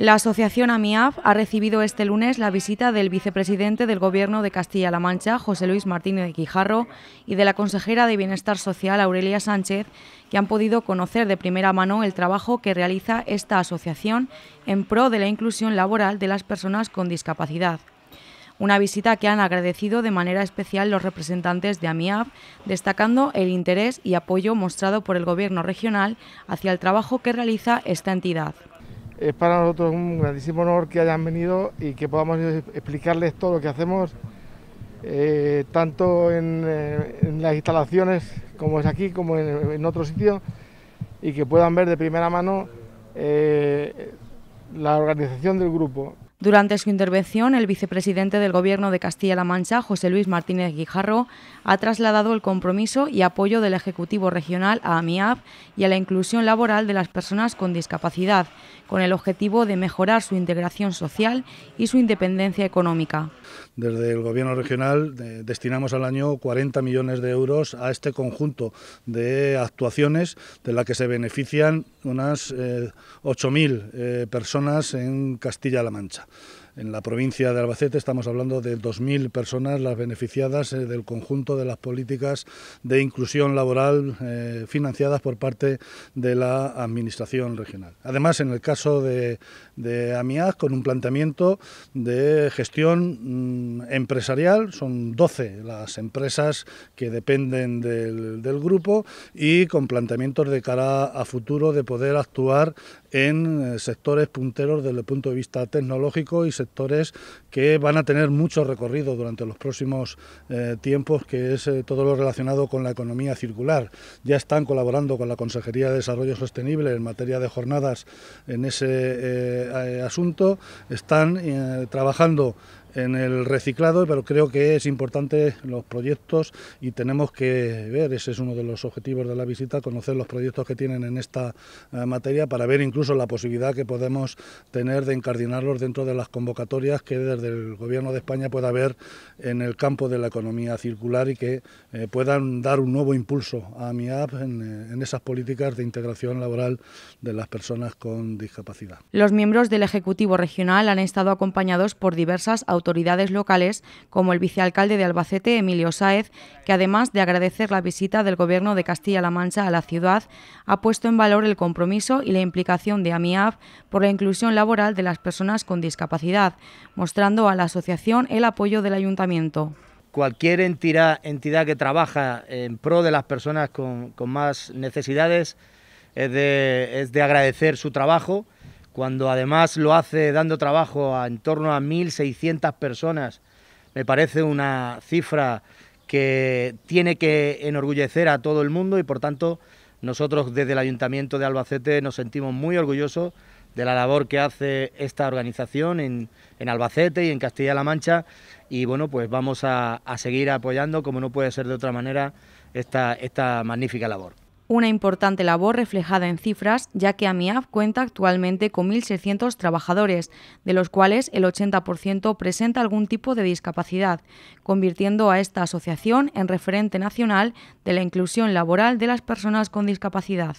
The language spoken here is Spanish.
La asociación AMIAF ha recibido este lunes la visita del vicepresidente del Gobierno de Castilla-La Mancha, José Luis Martínez de Quijarro, y de la consejera de Bienestar Social, Aurelia Sánchez, que han podido conocer de primera mano el trabajo que realiza esta asociación en pro de la inclusión laboral de las personas con discapacidad. Una visita que han agradecido de manera especial los representantes de AMIAF, destacando el interés y apoyo mostrado por el Gobierno regional hacia el trabajo que realiza esta entidad es para nosotros un grandísimo honor que hayan venido y que podamos explicarles todo lo que hacemos, eh, tanto eh, en, las instalaciones como es aquí, como en, en, otro sitio, y que puedan ver de primera mano eh, la organización del grupo. Durante su intervención, el vicepresidente del Gobierno de Castilla-La Mancha, José Luis Martínez Guijarro, ha trasladado el compromiso y apoyo del Ejecutivo Regional a AMIAP y a la inclusión laboral de las personas con discapacidad, con el objetivo de mejorar su integración social y su independencia económica. Desde el Gobierno Regional eh, destinamos al año 40 millones de euros a este conjunto de actuaciones de las que se benefician unas 8.000 eh, eh, personas en Castilla-La Mancha. En la provincia de Albacete estamos hablando de 2.000 personas las beneficiadas eh, del conjunto de las políticas de inclusión laboral eh, financiadas por parte de la Administración regional. Además, en el caso de, de AMIAG, con un planteamiento de gestión mm, empresarial, son 12 las empresas que dependen del grupo y con planteamientos de cara a futuro de poder actuar en eh, sectores punteros desde el punto de vista tecnológico y sectores que van a tener mucho recorrido durante los próximos eh, tiempos, que es eh, todo lo relacionado con la economía circular. Ya están colaborando con la Consejería de Desarrollo Sostenible en materia de jornadas en ese asunto, están trabajando en el reciclado, pero creo que es importante los proyectos y tenemos que ver, ese es uno de los objetivos de la visita, conocer los proyectos que tienen en esta eh, materia para ver incluso la posibilidad que podemos tener de encardinarlos dentro de las convocatorias que desde el Gobierno de España pueda haber en el campo de la economía circular y que eh, puedan dar un nuevo impulso a MIAP en, eh, en esas políticas de integración laboral de las personas con discapacidad. Los miembros del Ejecutivo Regional han estado acompañados por diversas autoridades autoridades locales, como el vicealcalde de Albacete, Emilio Sáez, que además de agradecer la visita del Gobierno de Castilla-La Mancha a la ciudad, ha puesto en valor el compromiso y la implicación de AMIAF por la inclusión laboral de las personas con discapacidad, mostrando a la asociación el apoyo del ayuntamiento cualquier entidad, que trabaja en pro de las personas con, más necesidades es de, es de, agradecer su trabajo cuando además lo hace dando trabajo a en torno a 1.600 personas, me parece una cifra que tiene que enorgullecer a todo el mundo y por tanto nosotros desde el Ayuntamiento de Albacete nos sentimos muy orgullosos de la labor que hace esta organización en, Albacete y en Castilla-La Mancha y bueno pues vamos a, a, seguir apoyando como no puede ser de otra manera esta, esta magnífica labor una importante labor reflejada en cifras, ya que AMIAF cuenta actualmente con 1.600 trabajadores, de los cuales el 80% presenta algún tipo de discapacidad, convirtiendo a esta asociación en referente nacional de la inclusión laboral de las personas con discapacidad.